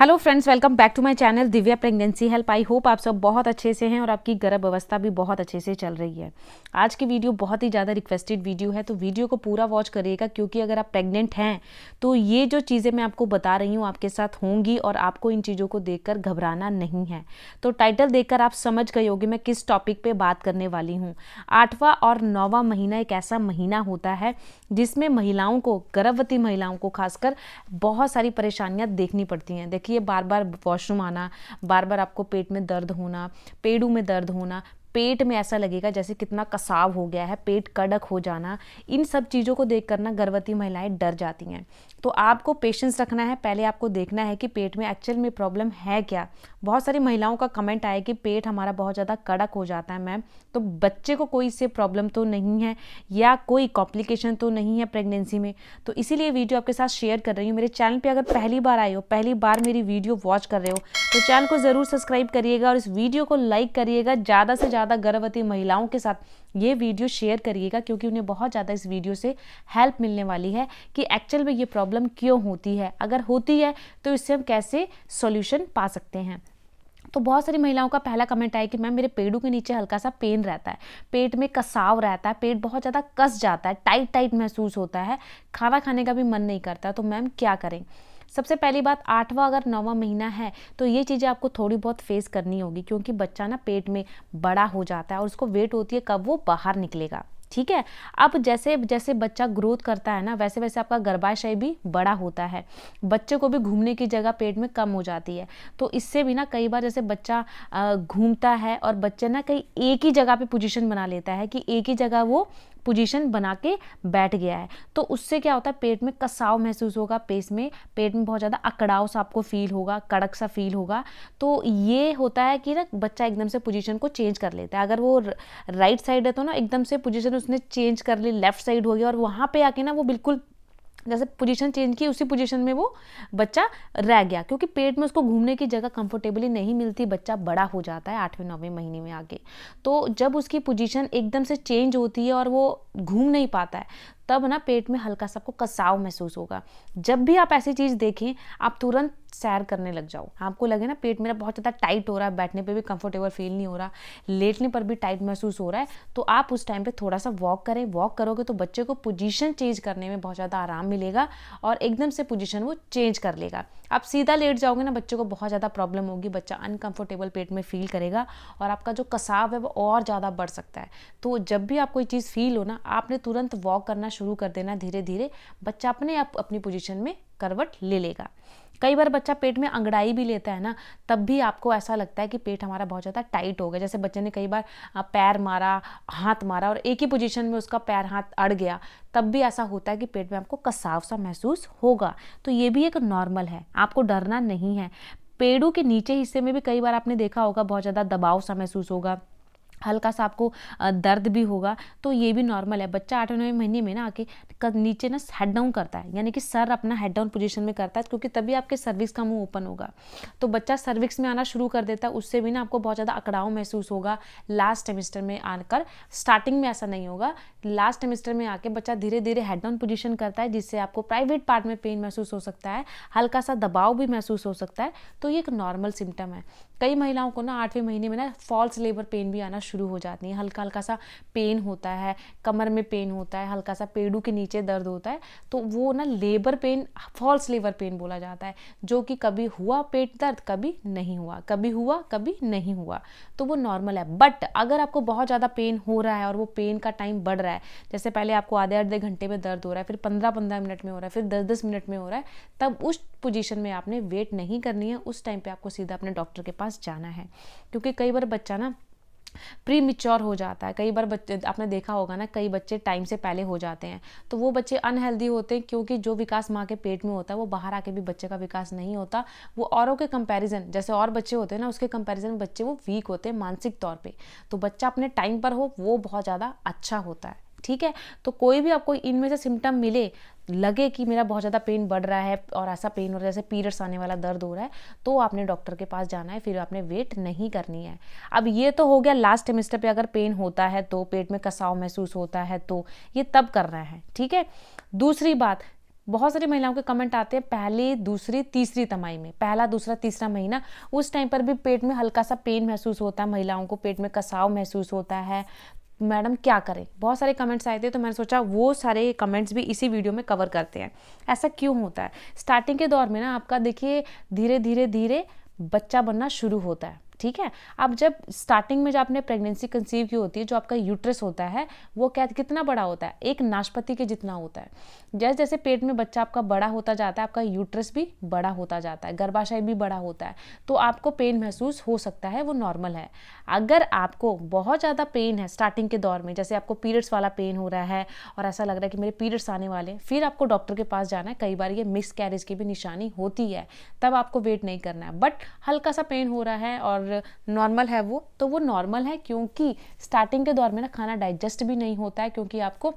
hello friends welcome back to my channel Divya pregnancy help I hope आप सब बहुत अच्छे से हैं और आपकी गर्भ अवस्था भी बहुत अच्छे से चल रही है आज की वीडियो बहुत ही ज़्यादा रिक्वेस्टेड वीडियो है तो वीडियो को पूरा वॉच करिएगा क्योंकि अगर आप प्रेग्नेंट हैं तो ये जो चीज़ें मैं आपको बता रही हूँ आपके साथ होंगी और आपको इन चीज़ों को देख घबराना नहीं है तो टाइटल देख आप समझ गए होगी मैं किस टॉपिक पर बात करने वाली हूँ आठवां और नौवा महीना एक ऐसा महीना होता है जिसमें महिलाओं को गर्भवती महिलाओं को खासकर बहुत सारी परेशानियाँ देखनी पड़ती हैं कि ये बार बार वॉशरूम आना बार बार आपको पेट में दर्द होना पेड़ों में दर्द होना पेट में ऐसा लगेगा जैसे कितना कसाव हो गया है पेट कड़क हो जाना इन सब चीज़ों को देख ना गर्भवती महिलाएं डर जाती हैं तो आपको पेशेंस रखना है पहले आपको देखना है कि पेट में एक्चुअल में प्रॉब्लम है क्या बहुत सारी महिलाओं का कमेंट आया कि पेट हमारा बहुत ज़्यादा कड़क हो जाता है मैम तो बच्चे को कोई इससे प्रॉब्लम तो नहीं है या कोई कॉम्प्लिकेशन तो नहीं है प्रेगनेंसी में तो इसीलिए वीडियो आपके साथ शेयर कर रही हूँ मेरे चैनल पर अगर पहली बार आए हो पहली बार मेरी वीडियो वॉच कर रहे हो तो चैनल को ज़रूर सब्सक्राइब करिएगा और इस वीडियो को लाइक करिएगा ज़्यादा से ज़्यादा ज़्यादा गर्भवती महिलाओं के साथ ये वीडियो शेयर करिएगा क्योंकि उन्हें बहुत ज़्यादा इस वीडियो से हेल्प मिलने वाली है कि एक्चुअल में ये प्रॉब्लम क्यों होती है अगर होती है तो इससे हम कैसे सोल्यूशन पा सकते हैं तो बहुत सारी महिलाओं का पहला कमेंट आया कि मैम मेरे पेड़ों के नीचे हल्का सा पेन रहता है पेट में कसाव रहता है पेट बहुत ज़्यादा कस जाता है टाइट टाइट महसूस होता है खाना खाने का भी मन नहीं करता तो मैम क्या करें सबसे पहली बात आठवां अगर नौवा महीना है तो ये चीज़ें आपको थोड़ी बहुत फेस करनी होगी क्योंकि बच्चा ना पेट में बड़ा हो जाता है और उसको वेट होती है कब वो बाहर निकलेगा ठीक है अब जैसे जैसे बच्चा ग्रोथ करता है ना वैसे वैसे आपका गर्भाशय भी बड़ा होता है बच्चे को भी घूमने की जगह पेट में कम हो जाती है तो इससे भी ना कई बार जैसे बच्चा घूमता है और बच्चे ना कहीं एक ही जगह पे पोजीशन बना लेता है कि एक ही जगह वो पोजीशन बना के बैठ गया है तो उससे क्या होता है पेट में कसाव महसूस होगा पेस में पेट में बहुत ज़्यादा अकड़ाव सा आपको फील होगा कड़क सा फील होगा तो ये होता है कि ना बच्चा एकदम से पोजीशन को चेंज कर लेता है अगर वो राइट साइड है तो ना एकदम से पोजीशन उसने चेंज कर ली लेफ्ट साइड हो गया और वहाँ पर आके ना वो बिल्कुल जैसे पोजीशन चेंज की उसी पोजीशन में वो बच्चा रह गया क्योंकि पेट में उसको घूमने की जगह कंफर्टेबली नहीं मिलती बच्चा बड़ा हो जाता है आठवें नौवें महीने में आगे तो जब उसकी पोजीशन एकदम से चेंज होती है और वो घूम नहीं पाता है तब ना पेट में हल्का सा आपको कसाव महसूस होगा जब भी आप ऐसी चीज़ देखें आप तुरंत सैर करने लग जाओ आपको लगे ना पेट मेरा बहुत ज़्यादा टाइट हो रहा है बैठने पर भी कंफर्टेबल फील नहीं हो रहा लेटने पर भी टाइट महसूस हो रहा है तो आप उस टाइम पर थोड़ा सा वॉक करें वॉक करोगे तो बच्चे को पोजिशन चेंज करने में बहुत ज़्यादा आराम मिलेगा और एकदम से पोजिशन वो चेंज कर लेगा आप सीधा लेट जाओगे ना बच्चे को बहुत ज़्यादा प्रॉब्लम होगी बच्चा अनकम्फर्टेबल पेट में फील करेगा और आपका जो कसाव है वो और ज़्यादा बढ़ सकता है तो जब भी आपको कोई चीज़ फील हो ना आपने तुरंत वॉक करना शुरू कर देना धीरे धीरे बच्चा अपने आप अपनी पोजिशन में करवट ले लेगा कई बार बच्चा पेट में अंगड़ाई भी लेता है ना तब भी आपको ऐसा लगता है कि पेट हमारा बहुत ज़्यादा टाइट हो गया जैसे बच्चे ने कई बार पैर मारा हाथ मारा और एक ही पोजिशन में उसका पैर हाथ अड़ गया तब भी ऐसा होता है कि पेट में आपको कसाव सा महसूस होगा तो ये भी एक नॉर्मल है आपको डरना नहीं है पेड़ों के नीचे हिस्से में भी कई बार आपने देखा होगा बहुत ज़्यादा दबाव सा महसूस होगा हल्का सा आपको दर्द भी होगा तो ये भी नॉर्मल है बच्चा आठ नौ महीने में ना आके नीचे ना हेड डाउन करता है यानी कि सर अपना हेड डाउन पोजीशन में करता है क्योंकि तभी आपके सर्विक्स का मुंह ओपन होगा तो बच्चा सर्विक्स में आना शुरू कर देता है उससे भी ना आपको बहुत ज़्यादा अकड़ाव महसूस होगा लास्ट सेमेस्टर में आकर स्टार्टिंग में ऐसा नहीं होगा लास्ट सेमेस्टर में आके बच्चा धीरे धीरे हेड डाउन पोजिशन करता है जिससे आपको प्राइवेट पार्ट में पेन महसूस हो सकता है हल्का सा दबाव भी महसूस हो सकता है तो ये एक नॉर्मल सिम्टम है कई महिलाओं को ना आठवें महीने में ना फॉल्स लेबर पेन भी आना शुरू हो जाती है हल्का हल्का सा पेन होता है कमर में पेन होता है हल्का सा पेड़ू के नीचे दर्द होता है तो वो ना labour pain false labour pain बोला जाता है जो कि कभी हुआ पेट दर्द कभी नहीं हुआ कभी हुआ कभी नहीं हुआ तो वो नॉर्मल है बट अगर आपको बहुत ज़्यादा पेन हो रहा है और वो पेन का टाइम बढ़ रहा है जैसे पहले आपको आधे आधे घंटे में दर्द हो रहा है फिर पंद्रह पंद्रह मिनट में हो रहा है फिर दस दस मिनट में हो रहा है तब उस पोजीशन में आपने वेट नहीं करनी है उस टाइम पर आपको सीधा अपने डॉक्टर के पास पास जाना है क्योंकि कई बार बच्चा ना प्री मिच्योर हो जाता है कई बार बच्चे आपने देखा होगा ना कई बच्चे टाइम से पहले हो जाते हैं तो वो बच्चे अनहेल्दी होते हैं क्योंकि जो विकास माँ के पेट में होता है वो बाहर आके भी बच्चे का विकास नहीं होता वो औरों के कंपैरिजन जैसे और बच्चे होते हैं ना उसके कंपैरिजन बच्चे वो वीक होते हैं मानसिक तौर पर तो बच्चा अपने टाइम पर हो वो बहुत ज़्यादा अच्छा होता है ठीक है तो कोई भी आपको इनमें से सिम्टम मिले लगे कि मेरा बहुत ज़्यादा पेन बढ़ रहा है और ऐसा पेन हो रहा है जैसे पीरियड्स आने वाला दर्द हो रहा है तो आपने डॉक्टर के पास जाना है फिर आपने वेट नहीं करनी है अब ये तो हो गया लास्ट सेमेस्टर पे अगर पेन होता है तो पेट में कसाव महसूस होता है तो ये तब कर रहा है ठीक है दूसरी बात बहुत सारी महिलाओं के कमेंट आते हैं पहली दूसरी तीसरी तमाई में पहला दूसरा तीसरा महीना उस टाइम पर भी पेट में हल्का सा पेन महसूस होता है महिलाओं को पेट में कसाव महसूस होता है मैडम क्या करें बहुत सारे कमेंट्स आए थे तो मैंने सोचा वो सारे कमेंट्स भी इसी वीडियो में कवर करते हैं ऐसा क्यों होता है स्टार्टिंग के दौर में ना आपका देखिए धीरे धीरे धीरे बच्चा बनना शुरू होता है ठीक है अब जब स्टार्टिंग में जब आपने प्रेगनेंसी कंसीव की होती है जो आपका यूट्रस होता है वो क्या कितना बड़ा होता है एक नाशपति के जितना होता है जैसे जैसे पेट में बच्चा आपका बड़ा होता जाता है आपका यूट्रस भी बड़ा होता जाता है गर्भाशय भी बड़ा होता है तो आपको पेन महसूस हो सकता है वो नॉर्मल है अगर आपको बहुत ज़्यादा पेन है स्टार्टिंग के दौर में जैसे आपको पीरियड्स वाला पेन हो रहा है और ऐसा लग रहा है कि मेरे पीरियड्स आने वाले फिर आपको डॉक्टर के पास जाना है कई बार ये मिस कैरेज की भी निशानी होती है तब आपको वेट नहीं करना है बट हल्का सा पेन हो रहा है और और नॉर्मल है वो तो वो नॉर्मल है क्योंकि स्टार्टिंग के दौर में ना खाना डाइजेस्ट भी नहीं होता है क्योंकि आपको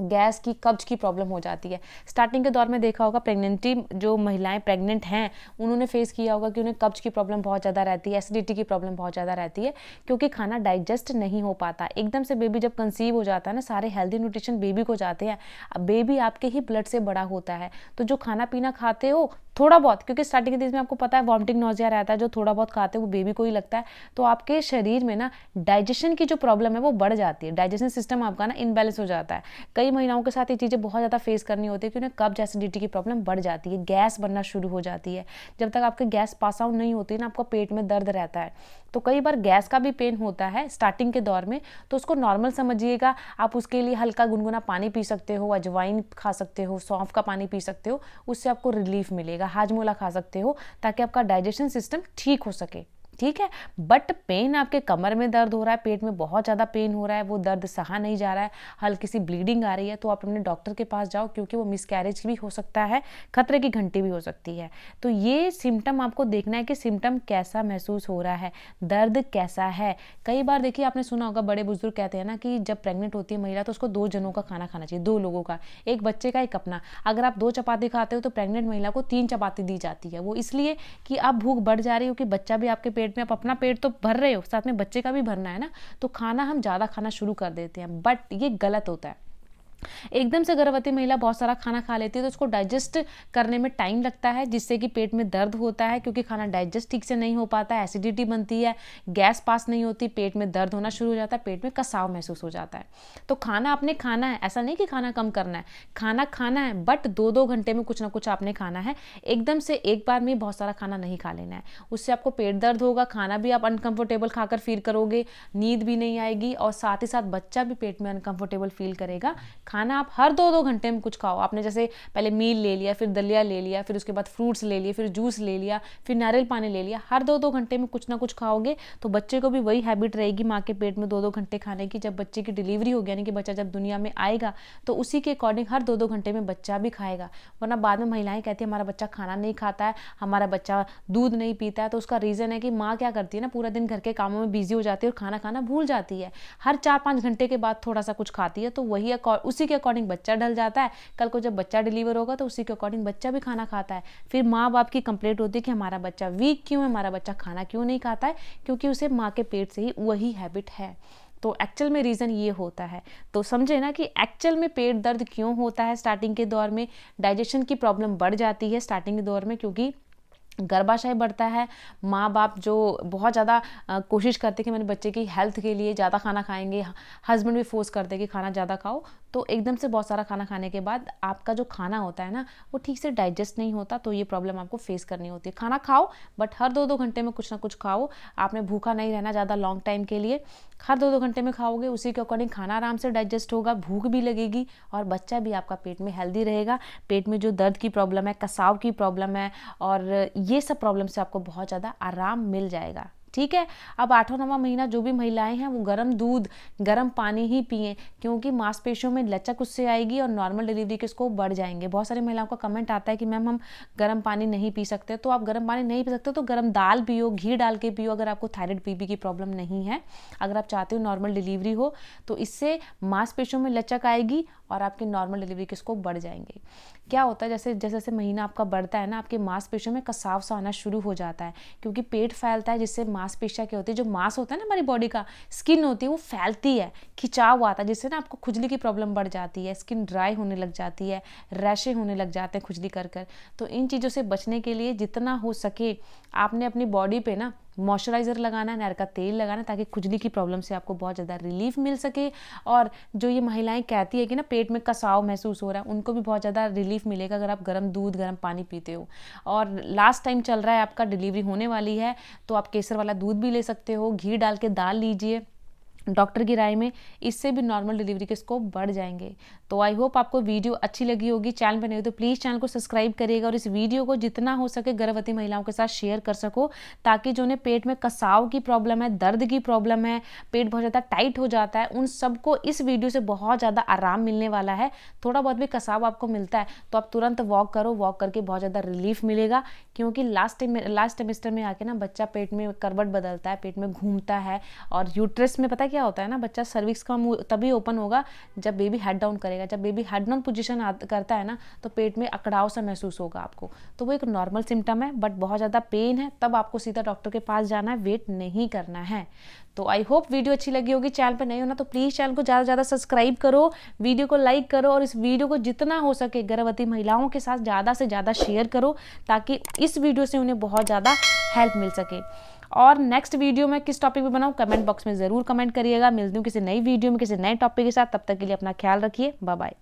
गैस की कब्ज की प्रॉब्लम हो जाती है स्टार्टिंग के दौर में देखा होगा प्रेगनेंटी जो महिलाएं प्रेग्नेंट हैं उन्होंने फेस किया होगा कि उन्हें कब्ज की प्रॉब्लम बहुत ज़्यादा रहती है एसिडिटी की प्रॉब्लम बहुत ज़्यादा रहती है क्योंकि खाना डाइजेस्ट नहीं हो पाता एकदम से बेबी जब कंसीव हो जाता है ना सारे हेल्दी न्यूट्रिशन बेबी को जाते हैं बेबी आपके ही ब्लड से बड़ा होता है तो जो खाना पीना खाते हो थोड़ा बहुत क्योंकि स्टार्टिंग डिजीज में आपको पता है वॉमिटिंग नोजिया रहता है जो थोड़ा बहुत खाते हैं वो बेबी को ही लगता है तो आपके शरीर में ना डाइजेशन की जो प्रॉब्लम है वो बढ़ जाती है डाइजेशन सिस्टम आपका ना इनबैलेंस हो जाता है कई महिलाओं के साथ ये चीज़ें बहुत ज़्यादा फेस करनी होती है कि उन्हें कब्ज एसिडिटी की प्रॉब्लम बढ़ जाती है गैस बनना शुरू हो जाती है जब तक आपके गैस पास आउट नहीं होती ना आपका पेट में दर्द रहता है तो कई बार गैस का भी पेन होता है स्टार्टिंग के दौर में तो उसको नॉर्मल समझिएगा आप उसके लिए हल्का गुनगुना पानी पी सकते हो अजवाइन खा सकते हो सौंफ का पानी पी सकते हो उससे आपको रिलीफ मिलेगा जाएगा हाजमोला खा सकते हो ताकि आपका डाइजेशन सिस्टम ठीक हो सके ठीक है बट पेन आपके कमर में दर्द हो रहा है पेट में बहुत ज़्यादा पेन हो रहा है वो दर्द सहा नहीं जा रहा है हल्की सी ब्लीडिंग आ रही है तो आप अपने डॉक्टर के पास जाओ क्योंकि वो मिसकैरेज भी हो सकता है खतरे की घंटी भी हो सकती है तो ये सिम्टम आपको देखना है कि सिम्टम कैसा महसूस हो रहा है दर्द कैसा है कई बार देखिए आपने सुना होगा बड़े बुजुर्ग कहते हैं ना कि जब प्रेग्नेंट होती है महिला तो उसको दो जनों का खाना खाना चाहिए दो लोगों का एक बच्चे का एक अपना अगर आप दो चपाती खाते हो तो प्रेग्नेंट महिला को तीन चपाती दी जाती है वो इसलिए कि आप भूख बढ़ जा रही हो कि बच्चा भी आपके पेट पेट में आप अपना पेट तो भर रहे हो साथ में बच्चे का भी भरना है ना तो खाना हम ज़्यादा खाना शुरू कर देते हैं बट ये गलत होता है एकदम से गर्भवती महिला बहुत सारा खाना खा लेती है तो उसको डाइजेस्ट करने में टाइम लगता है जिससे कि पेट में दर्द होता है क्योंकि खाना डाइजेस्ट ठीक से नहीं हो पाता है एसिडिटी बनती है गैस पास नहीं होती पेट में दर्द होना शुरू हो जाता है पेट में कसाव महसूस हो जाता है तो खाना आपने खाना है ऐसा नहीं कि खाना कम करना है खाना खाना है बट दो दो घंटे में कुछ ना कुछ आपने खाना है एकदम से एक बार में बहुत सारा खाना नहीं खा लेना है उससे आपको पेट दर्द होगा खाना भी आप अनकंफर्टेबल खाकर फील करोगे नींद भी नहीं आएगी और साथ ही साथ बच्चा भी पेट में अनकंफर्टेबल फील करेगा खाना आप हर दो दो घंटे में कुछ खाओ आपने जैसे पहले मील ले लिया फिर दलिया ले लिया फिर उसके बाद फ्रूट्स ले लिए फिर जूस ले लिया फिर नारियल पानी ले लिया हर दो दो घंटे में कुछ ना कुछ खाओगे तो बच्चे को भी वही हैबिट रहेगी माँ के पेट में दो दो घंटे खाने की जब बच्चे की डिलीवरी होगी यानी कि बच्चा जब दुनिया में आएगा तो उसी के अकॉर्डिंग हर दो दो घंटे में बच्चा भी खाएगा वरना बाद में महिलाएं कहती है हमारा बच्चा खाना नहीं खाता है हमारा बच्चा दूध नहीं पीता है तो उसका रीज़न है कि माँ क्या करती है ना पूरा दिन घर के कामों में बिजी हो जाती है और खाना खाना भूल जाती है हर चार पाँच घंटे के बाद थोड़ा सा कुछ खाती है तो वही उस उसी के अकॉर्डिंग बच्चा डल जाता है कल को जब बच्चा डिलीवर होगा तो उसी के अकॉर्डिंग बच्चा भी खाना खाता है फिर माँ बाप की कंप्लेट होती है कि हमारा बच्चा वीक क्यों है हमारा बच्चा खाना क्यों नहीं खाता है क्योंकि उसे माँ के पेट से ही वही हैबिट है तो एक्चुअल में रीज़न ये होता है तो समझे ना कि एक्चुअल में पेट दर्द क्यों होता है स्टार्टिंग के दौर में डाइजेशन की प्रॉब्लम बढ़ जाती है स्टार्टिंग के दौर में क्योंकि गर्भाशय बढ़ता है माँ बाप जो बहुत ज़्यादा कोशिश करते कि मेरे बच्चे की हेल्थ के लिए ज़्यादा खाना खाएंगे हस्बैंड भी फोर्स करते हैं कि खाना ज़्यादा खाओ तो एकदम से बहुत सारा खाना खाने के बाद आपका जो खाना होता है ना वो ठीक से डाइजेस्ट नहीं होता तो ये प्रॉब्लम आपको फेस करनी होती है खाना खाओ बट हर दो दो घंटे में कुछ ना कुछ खाओ आपने भूखा नहीं रहना ज़्यादा लॉन्ग टाइम के लिए हर दो दो घंटे में खाओगे उसी के अकॉर्डिंग खाना आराम से डाइजेस्ट होगा भूख भी लगेगी और बच्चा भी आपका पेट में हेल्दी रहेगा पेट में जो दर्द की प्रॉब्लम है कसाव की प्रॉब्लम है और ये सब प्रॉब्लम से आपको बहुत ज़्यादा आराम मिल जाएगा ठीक है अब आठवां नवा महीना जो भी महिलाएं हैं वो गर्म दूध गर्म पानी ही पिए क्योंकि मांसपेशियों में लचक उससे आएगी और नॉर्मल डिलीवरी के स्कोप बढ़ जाएंगे बहुत सारी महिलाओं का कमेंट आता है कि मैम हम गर्म पानी नहीं पी सकते तो आप गर्म पानी नहीं पी सकते तो गर्म दाल पियो घी डाल के पियो अगर आपको थायराइड बीपी की प्रॉब्लम नहीं है अगर आप चाहते हो नॉर्मल डिलीवरी हो तो इससे मांसपेशियों में लचक आएगी और आपके नॉर्मल डिलीवरी के स्कोप बढ़ जाएंगे क्या होता है जैसे जैसे जैसे महीना आपका बढ़ता है ना आपके मांसपेशियों में कसाव सा आना शुरू हो जाता है क्योंकि पेट फैलता है जिससे मांस मांसपेशियाँ क्या होती है जो मांस होता है ना हमारी बॉडी का स्किन होती है वो फैलती है खिंचाव आता है जिससे ना आपको खुजली की प्रॉब्लम बढ़ जाती है स्किन ड्राई होने लग जाती है रैशे होने लग जाते हैं खुजली कर कर तो इन चीज़ों से बचने के लिए जितना हो सके आपने अपनी बॉडी पे ना मॉइस्चराइज़र लगाना है का तेल लगाना ताकि खुजली की प्रॉब्लम से आपको बहुत ज़्यादा रिलीफ मिल सके और जो ये महिलाएं कहती है कि ना पेट में कसाव महसूस हो रहा है उनको भी बहुत ज़्यादा रिलीफ मिलेगा अगर आप गर्म दूध गर्म पानी पीते हो और लास्ट टाइम चल रहा है आपका डिलीवरी होने वाली है तो आप केसर वाला दूध भी ले सकते हो घी डाल के दाल लीजिए डॉक्टर की राय में इससे भी नॉर्मल डिलीवरी के स्कोप बढ़ जाएंगे तो आई होप आपको वीडियो अच्छी लगी होगी चैनल पर नहीं हो तो प्लीज़ चैनल को सब्सक्राइब करिएगा और इस वीडियो को जितना हो सके गर्भवती महिलाओं के साथ शेयर कर सको ताकि जो उन्हें पेट में कसाव की प्रॉब्लम है दर्द की प्रॉब्लम है पेट बहुत ज़्यादा टाइट हो जाता है उन सबको इस वीडियो से बहुत ज़्यादा आराम मिलने वाला है थोड़ा बहुत भी कसाव आपको मिलता है तो आप तुरंत वॉक करो वॉक करके बहुत ज़्यादा रिलीफ मिलेगा क्योंकि लास्ट टाइम लास्ट सेमेस्टर में आके ना बच्चा पेट में करवट बदलता है पेट में घूमता है और यूट्रेस में पता है क्या होता है ना बच्चा सर्विक्स का मुंह तभी ओपन होगा जब बेबी हेड डाउन करेगा जब बेबी हेड डाउन पोजिशन करता है ना तो पेट में अकड़ाव सा महसूस होगा आपको तो वो एक नॉर्मल सिम्टम है बट बहुत ज़्यादा पेन है तब आपको सीधा डॉक्टर के पास जाना है वेट नहीं करना है तो आई होप वीडियो अच्छी लगी होगी चैनल पर नहीं होना तो प्लीज़ चैनल को ज़्यादा से ज़्यादा सब्सक्राइब करो वीडियो को लाइक करो और इस वीडियो को जितना हो सके गर्भवती महिलाओं के साथ ज़्यादा से ज़्यादा शेयर करो ताकि इस वीडियो से उन्हें बहुत ज़्यादा हेल्प मिल सके और नेक्स्ट वीडियो में किस टॉपिक पर बनाऊँ कमेंट बॉक्स में ज़रूर कमेंट करिएगा मिलती हूँ किसी नई वीडियो में किसी नए टॉपिक के साथ तब तक के लिए अपना ख्याल रखिए बाय